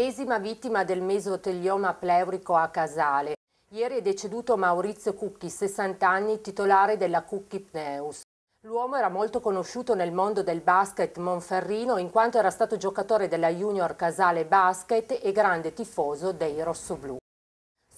l'ennesima vittima del mesotelioma pleurico a Casale. Ieri è deceduto Maurizio Cucchi, 60 anni, titolare della Cucchi Pneus. L'uomo era molto conosciuto nel mondo del basket monferrino in quanto era stato giocatore della Junior Casale Basket e grande tifoso dei rossoblù.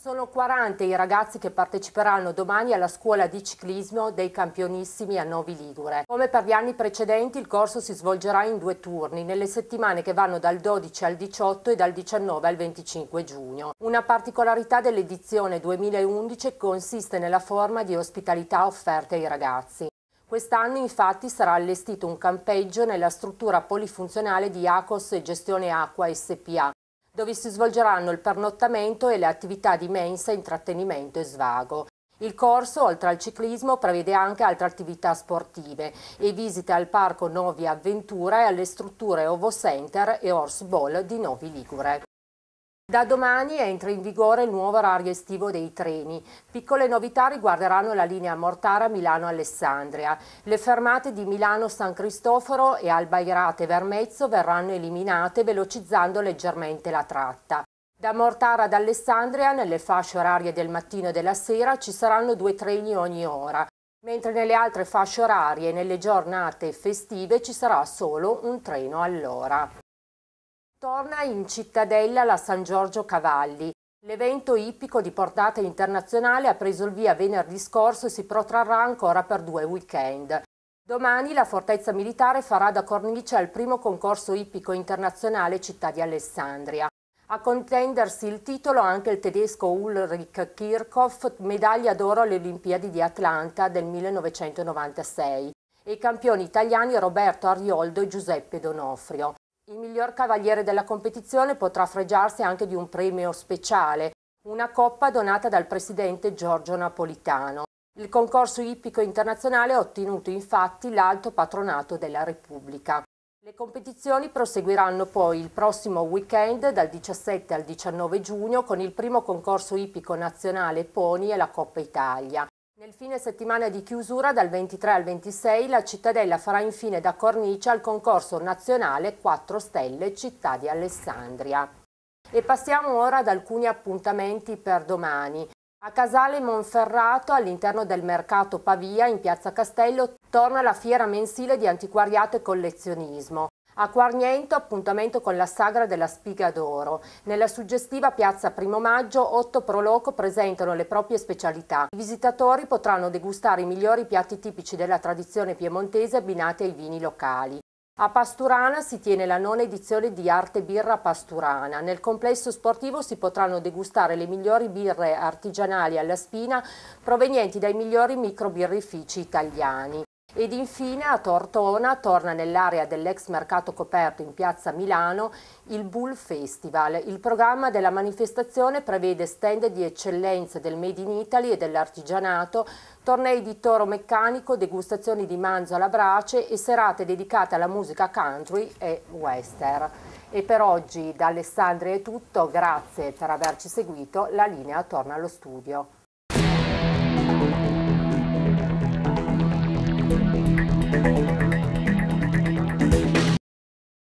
Sono 40 i ragazzi che parteciperanno domani alla scuola di ciclismo dei campionissimi a Novi Ligure. Come per gli anni precedenti il corso si svolgerà in due turni, nelle settimane che vanno dal 12 al 18 e dal 19 al 25 giugno. Una particolarità dell'edizione 2011 consiste nella forma di ospitalità offerta ai ragazzi. Quest'anno infatti sarà allestito un campeggio nella struttura polifunzionale di Acos e Gestione Acqua SPA dove si svolgeranno il pernottamento e le attività di mensa, intrattenimento e svago. Il corso, oltre al ciclismo, prevede anche altre attività sportive e visite al Parco Novi Avventura e alle strutture Ovo Center e Horse Ball di Novi Ligure. Da domani entra in vigore il nuovo orario estivo dei treni. Piccole novità riguarderanno la linea Mortara Milano-Alessandria. Le fermate di Milano-San Cristoforo e Albairate-Vermezzo verranno eliminate velocizzando leggermente la tratta. Da Mortara ad Alessandria, nelle fasce orarie del mattino e della sera, ci saranno due treni ogni ora, mentre nelle altre fasce orarie e nelle giornate festive ci sarà solo un treno all'ora. Torna in cittadella la San Giorgio Cavalli. L'evento ippico di portata internazionale ha preso il via venerdì scorso e si protrarrà ancora per due weekend. Domani la fortezza militare farà da cornice al primo concorso ippico internazionale Città di Alessandria. A contendersi il titolo anche il tedesco Ulrich Kirchhoff, medaglia d'oro alle Olimpiadi di Atlanta del 1996, e i campioni italiani Roberto Arioldo e Giuseppe Donofrio. Il miglior cavaliere della competizione potrà fregiarsi anche di un premio speciale, una coppa donata dal presidente Giorgio Napolitano. Il concorso ippico internazionale ha ottenuto infatti l'alto patronato della Repubblica. Le competizioni proseguiranno poi il prossimo weekend dal 17 al 19 giugno con il primo concorso ippico nazionale Poni e la Coppa Italia. Nel fine settimana di chiusura dal 23 al 26 la cittadella farà infine da cornice al concorso nazionale 4 Stelle Città di Alessandria. E passiamo ora ad alcuni appuntamenti per domani. A Casale Monferrato, all'interno del mercato Pavia, in piazza Castello, torna la fiera mensile di antiquariato e collezionismo. A Quarniento appuntamento con la sagra della Spiga d'Oro. Nella suggestiva piazza Primo Maggio otto proloco presentano le proprie specialità. I visitatori potranno degustare i migliori piatti tipici della tradizione piemontese abbinati ai vini locali. A Pasturana si tiene la nona edizione di Arte Birra Pasturana. Nel complesso sportivo si potranno degustare le migliori birre artigianali alla spina provenienti dai migliori microbirrifici italiani. Ed infine a Tortona torna nell'area dell'ex mercato coperto in piazza Milano il Bull Festival. Il programma della manifestazione prevede stand di eccellenze del Made in Italy e dell'artigianato, tornei di toro meccanico, degustazioni di manzo alla brace e serate dedicate alla musica country e western. E per oggi da Alessandria è tutto, grazie per averci seguito, la linea torna allo studio.